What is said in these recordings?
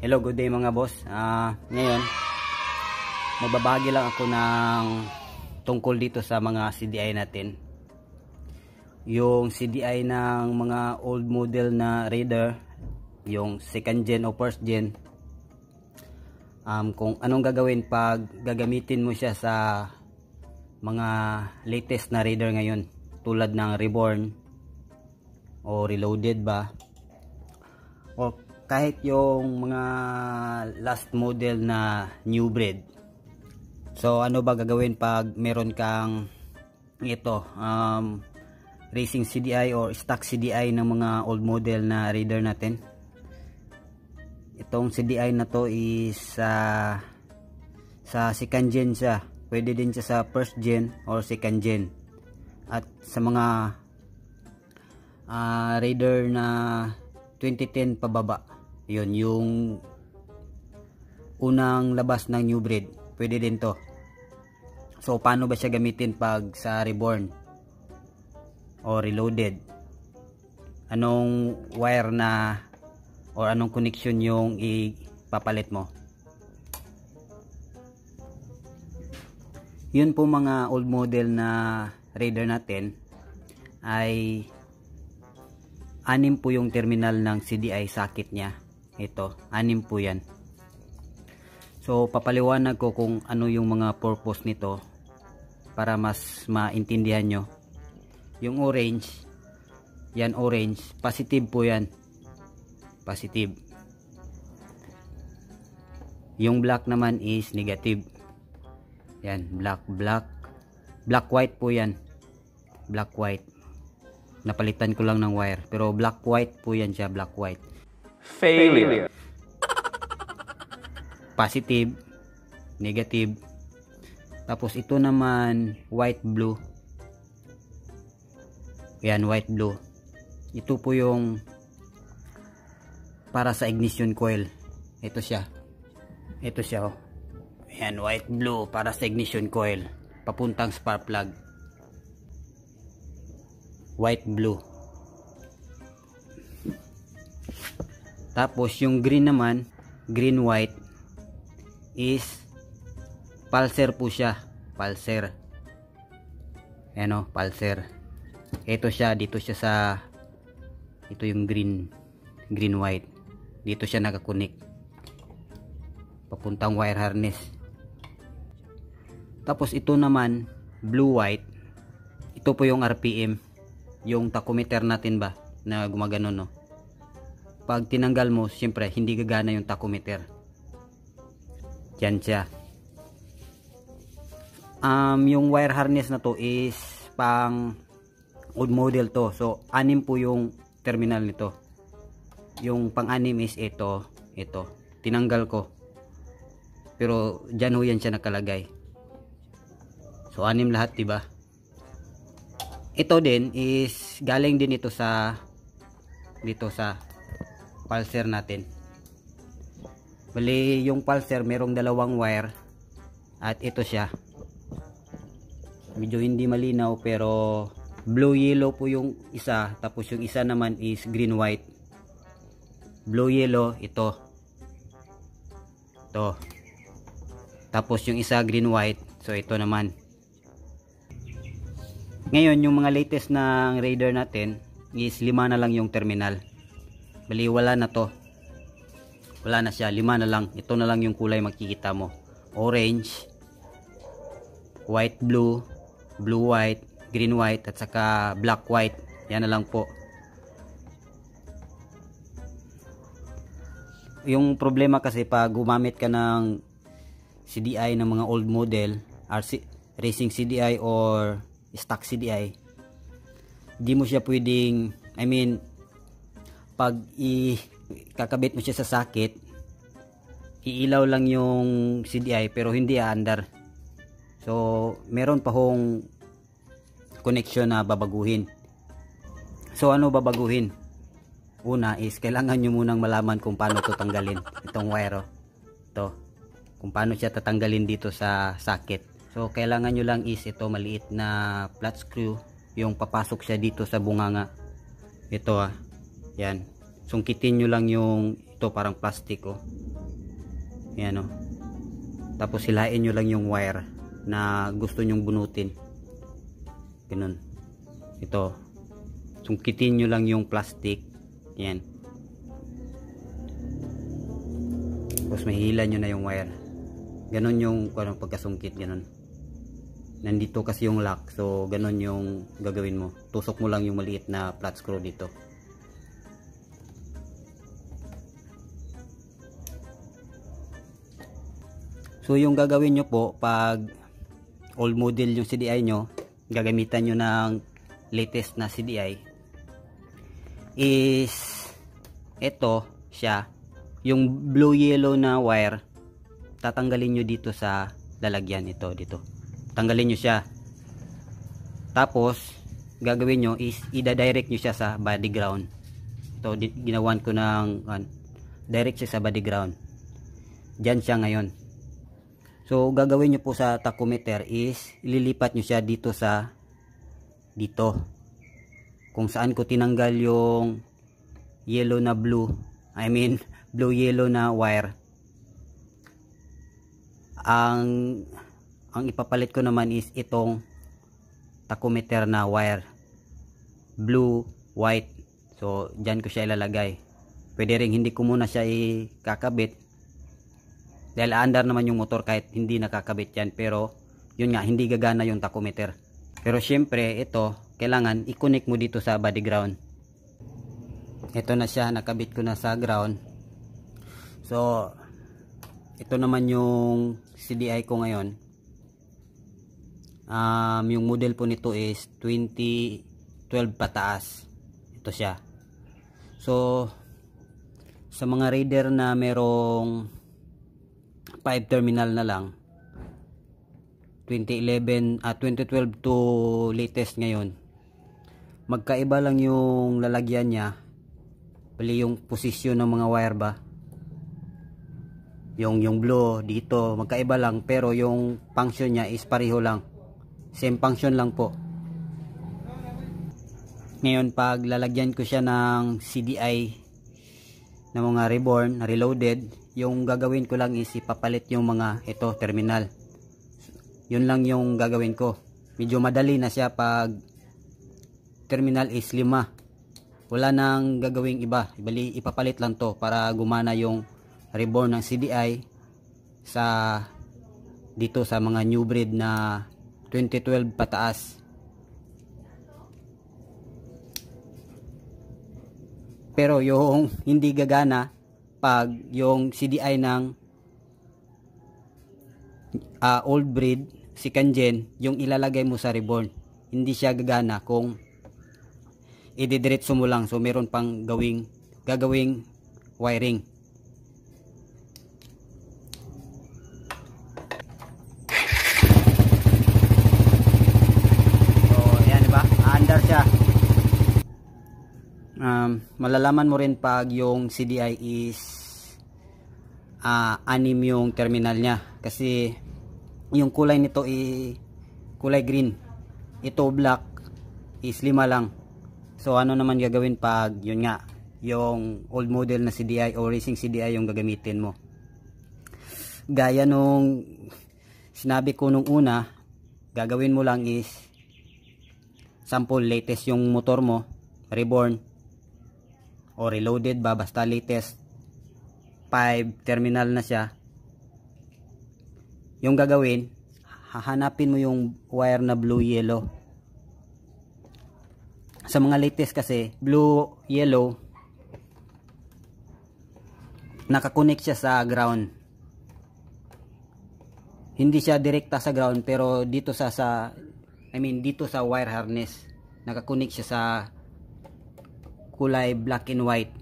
Hello, good day mga boss. Uh, ngayon, magbabahagi lang ako ng tungkol dito sa mga CDI natin. Yung CDI ng mga old model na Raider, yung second gen o first gen, um, kung anong gagawin pag gagamitin mo siya sa mga latest na Raider ngayon, tulad ng Reborn o Reloaded ba, o kahit yung mga last model na new breed so ano ba gagawin pag meron kang ito um, racing CDI or stock CDI ng mga old model na reader natin itong CDI na to is uh, sa second gen siya pwede din siya sa first gen or second gen at sa mga uh, ah, reader na 2010 pababa yun, yung unang labas ng new breed. Pwede din to. So, paano ba siya gamitin pag sa reborn? O reloaded? Anong wire na or anong connection yung ipapalit mo? Yun po mga old model na radar natin ay anim po yung terminal ng CDI socket niya ito anim po yan so papaliwanag ko kung ano yung mga purpose nito para mas maintindihan nyo yung orange yan orange positive po yan positive yung black naman is negative yan black black black white po yan black white napalitan ko lang ng wire pero black white po yan siya black white failure. Positive, negative. Tapos ito naman, white, blue. Ayan, white, blue. Ito po yung para sa ignition coil. Ito siya. Ito siya, oh. Ayan, white, blue para sa ignition coil. Papuntang spark plug. White, blue. Tapos yung green naman, green white is pulser po siya, pulser. Ano, pulser. Ito siya, dito siya sa ito yung green green white. Dito siya nakakunik. Papuntang wire harness. Tapos ito naman blue white. Ito po yung RPM, yung tachometer natin ba na gumagano no pag tinanggal mo siyempre hindi gagana yung tachometer yan siya um, yung wire harness na to is pang old model to so anim po yung terminal nito yung pang anim is ito ito tinanggal ko pero diyan ho yan siya nakalagay so anim lahat diba ito din is galing din ito sa dito sa pulser natin bali yung pulser merong dalawang wire at ito siya medyo hindi malinaw pero blue yellow po yung isa tapos yung isa naman is green white blue yellow ito ito tapos yung isa green white so ito naman ngayon yung mga latest ng radar natin is lima na lang yung terminal bali wala na to wala na siya lima na lang ito na lang yung kulay makikita mo orange white blue blue white green white at saka black white yan na lang po yung problema kasi pag gumamit ka ng CDI ng mga old model RC, racing CDI or stock CDI di mo siya pwedeng I mean pag ikakabit mo siya sa socket iilaw lang yung CDI pero hindi aandar so meron pa hong connection na babaguhin so ano babaguhin una is kailangan nyo munang malaman kung paano to tanggalin itong wire oh. to kung paano siya tatanggalin dito sa socket so kailangan nyo lang is ito maliit na flat screw yung papasok siya dito sa bunganga ito ah yan. Sungkitin nyo lang yung ito parang plastic oh. Yan oh. Tapos hilain nyo lang yung wire na gusto nyong bunutin. Ganun. Ito. Sungkitin nyo lang yung plastic. Yan. Tapos mahila nyo na yung wire. Ganun yung ano, pagkasungkit. Ganun. Nandito kasi yung lock. So ganun yung gagawin mo. Tusok mo lang yung maliit na flat screw dito. So yung gagawin nyo po pag old model yung CDI nyo, gagamitan nyo ng latest na CDI is ito siya yung blue yellow na wire tatanggalin nyo dito sa lalagyan ito dito tanggalin nyo siya tapos gagawin nyo is ida-direct nyo siya sa body ground ito ginawan ko ng uh, direct siya sa body ground dyan siya ngayon So, gagawin nyo po sa tachometer is, ililipat nyo siya dito sa, dito. Kung saan ko tinanggal yung yellow na blue, I mean, blue-yellow na wire. Ang, ang ipapalit ko naman is itong tachometer na wire. Blue, white. So, dyan ko siya ilalagay. Pwede rin hindi ko muna siya ikakabit dahil aandar naman yung motor kahit hindi nakakabit yan pero yun nga hindi gagana yung tachometer pero syempre ito kailangan i-connect mo dito sa body ground ito na siya nakabit ko na sa ground so ito naman yung CDI ko ngayon um, yung model po nito is 2012 pataas ito siya so sa mga reader na merong 5 terminal na lang 2011 at uh, 2012 to latest ngayon magkaiba lang yung lalagyan niya pali yung posisyon ng mga wire ba yung yung blue dito magkaiba lang pero yung function niya is pareho lang same function lang po ngayon pag lalagyan ko siya ng CDI na mga reborn, na reloaded yung gagawin ko lang is ipapalit yung mga ito terminal yun lang yung gagawin ko medyo madali na siya pag terminal is lima wala nang gagawing iba Ibali, ipapalit lang to para gumana yung reborn ng CDI sa dito sa mga new breed na 2012 pataas pero yung hindi gagana pag yung CDI ng uh, old breed si Kanjen yung ilalagay mo sa reborn hindi siya gagana kung ididiretso mo lang so meron pang gawing gagawing wiring um, malalaman mo rin pag yung CDI is uh, anim yung terminal niya kasi yung kulay nito i kulay green ito black is lima lang so ano naman gagawin pag yun nga yung old model na CDI o racing CDI yung gagamitin mo gaya nung sinabi ko nung una gagawin mo lang is sample latest yung motor mo reborn o reloaded ba basta latest 5 terminal na siya yung gagawin hahanapin mo yung wire na blue yellow sa mga latest kasi blue yellow nakakonect siya sa ground hindi siya direkta sa ground pero dito sa sa I mean dito sa wire harness nakakonect siya sa kulay black and white.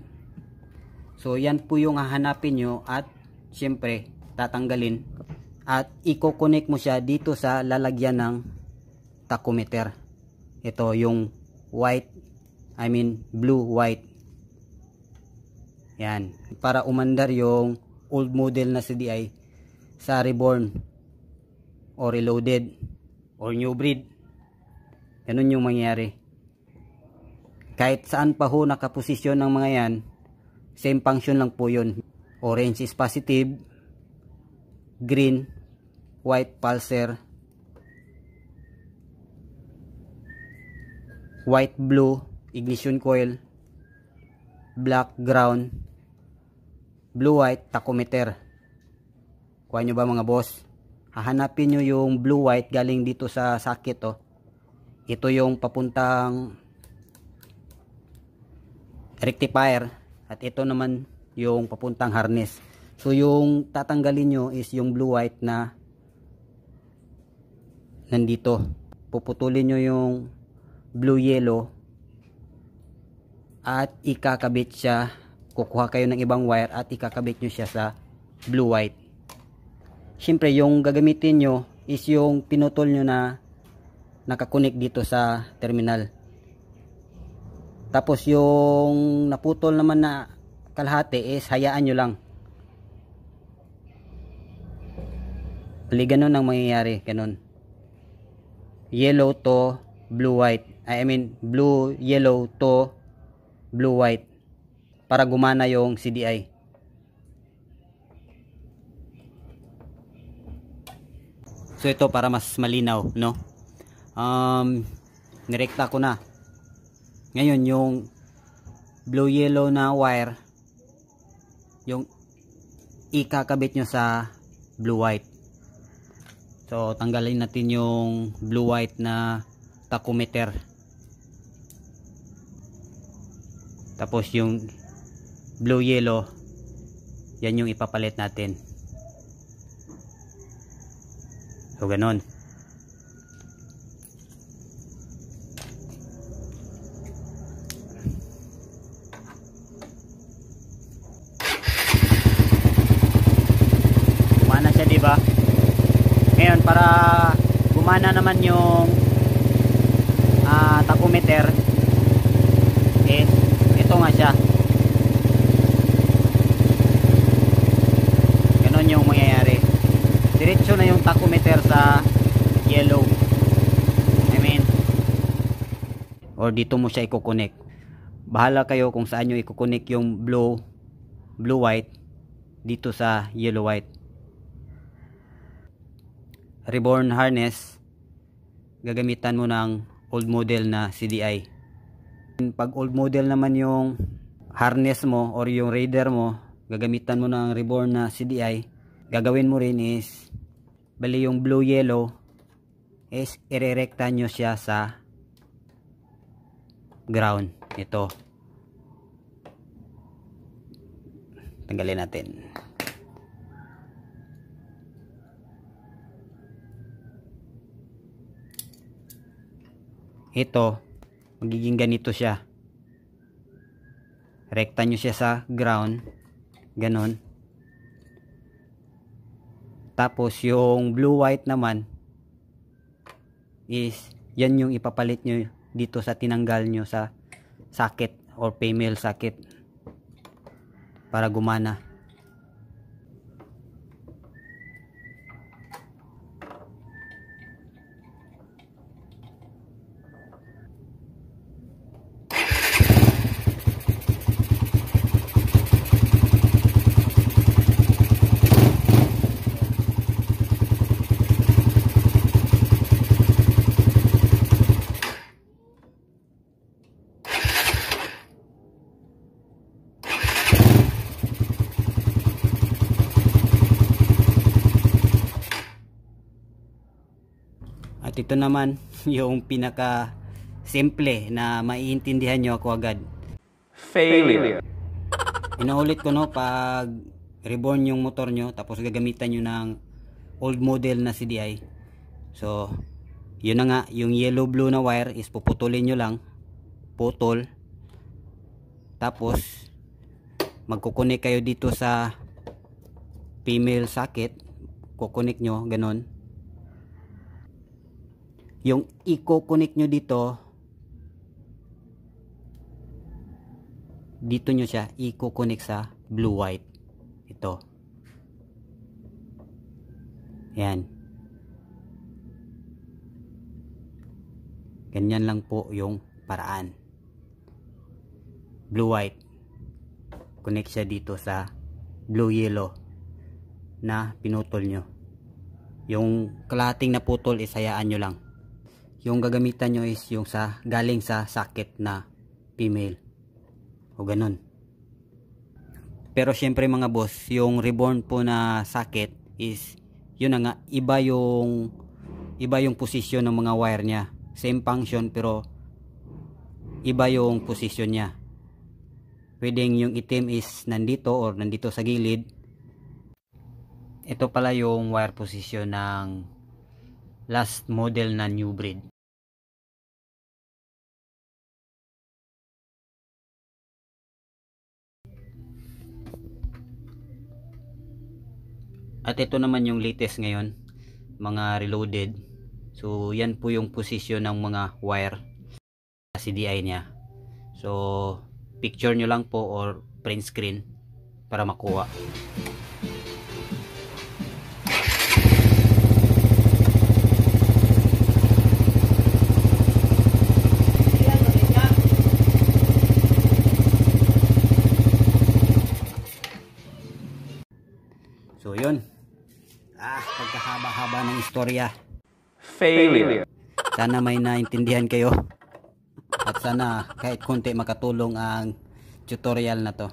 So yan po yung hahanapin nyo at syempre tatanggalin at i-connect mo siya dito sa lalagyan ng tachometer. Ito yung white, I mean blue white. Yan, para umandar yung old model na CDI sa reborn or reloaded or new breed. Ganun yung mangyari. Kahit saan pa ho nakaposisyon ng mga yan, same function lang po yun. Orange is positive, green, white pulsar, white blue, ignition coil, black ground, blue white tachometer. Kuha nyo ba mga boss? hahanapin nyo yung blue white galing dito sa socket oh. ito yung papuntang rectifier at ito naman yung papuntang harness so yung tatanggalin nyo is yung blue white na nandito puputulin nyo yung blue yellow at ikakabit siya kukuha kayo ng ibang wire at ikakabit nyo siya sa blue white syempre yung gagamitin nyo is yung pinutol nyo na nakakunik dito sa terminal tapos yung naputol naman na kalahati is hayaan nyo lang. Pali ganun ang mangyayari. Ganun. Yellow to blue-white. I mean blue-yellow to blue-white. Para gumana yung CDI. So ito para mas malinaw, no? Um, nirekta ko na. Ngayon, yung blue yellow na wire, yung ikakabit nyo sa blue white. So, tanggalin natin yung blue white na tachometer. Tapos yung blue yellow, yan yung ipapalit natin. So, ganun. para gumana naman yung uh, tachometer is eh, ito nga siya ganun yung mangyayari diretso na yung tachometer sa yellow I mean or dito mo siya i-connect bahala kayo kung saan nyo i-connect yung blue blue white dito sa yellow white reborn harness gagamitan mo ng old model na CDI pag old model naman yung harness mo or yung radar mo gagamitan mo ng reborn na CDI gagawin mo rin is bali yung blue yellow is irerekta nyo siya sa ground ito tanggalin natin ito magiging ganito siya rekta nyo siya sa ground ganon tapos yung blue white naman is yan yung ipapalit nyo dito sa tinanggal nyo sa socket or female socket para gumana ito naman yung pinaka simple na maiintindihan nyo ako agad. Failure. Inaulit ko no pag reborn yung motor nyo tapos gagamitan nyo ng old model na CDI. So, yun na nga, yung yellow blue na wire is puputulin nyo lang. Putol. Tapos, magkukunik kayo dito sa female socket. Kukunik nyo, ganun yung i-connect nyo dito dito nyo siya i-connect sa blue white ito yan ganyan lang po yung paraan blue white connect siya dito sa blue yellow na pinutol nyo yung klating na putol isayaan nyo lang yung gagamitan nyo is yung sa galing sa socket na female o ganun pero syempre mga boss yung reborn po na socket is yun na nga iba yung iba yung position ng mga wire niya same function pero iba yung position niya pwedeng yung itim is nandito or nandito sa gilid ito pala yung wire position ng last model na new breed. At ito naman yung latest ngayon, mga reloaded. So yan po yung position ng mga wire sa CDI niya. So picture nyo lang po or print screen para makuha. istorya. Failure. Sana may naintindihan kayo. At sana kahit konti makatulong ang tutorial na to.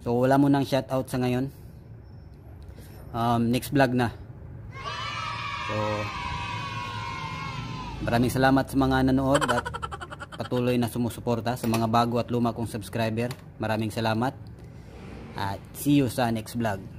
So wala mo nang shoutout sa ngayon. Um, next vlog na. So maraming salamat sa mga nanood at patuloy na sumusuporta sa mga bago at luma kong subscriber. Maraming salamat. At see you sa next vlog.